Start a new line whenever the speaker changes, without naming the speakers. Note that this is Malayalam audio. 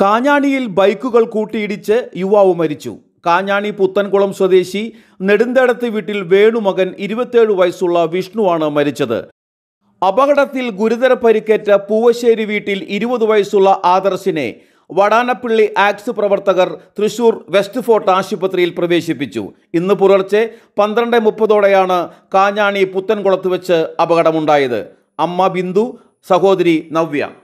കാഞ്ഞാണിയിൽ ബൈക്കുകൾ കൂട്ടിയിടിച്ച് യുവാവ് മരിച്ചു കാഞ്ഞാണി പുത്തൻകുളം സ്വദേശി നെടുന്തടത്ത് വീട്ടിൽ വേണുമകൻ ഇരുപത്തേഴ് വയസ്സുള്ള വിഷ്ണുവാണ് മരിച്ചത് അപകടത്തിൽ ഗുരുതര പരിക്കേറ്റ പൂവശ്ശേരി വീട്ടിൽ ഇരുപത് വയസ്സുള്ള ആദർശിനെ വടാനപ്പിള്ളി ആക്സ് പ്രവർത്തകർ തൃശൂർ വെസ്റ്റ് ഫോർട്ട് ആശുപത്രിയിൽ പ്രവേശിപ്പിച്ചു ഇന്ന് പുലർച്ചെ പന്ത്രണ്ട് മുപ്പതോടെയാണ് കാഞ്ഞാണി പുത്തൻകുളത്ത് വെച്ച് അപകടമുണ്ടായത് അമ്മ ബിന്ദു സഹോദരി നവ്യ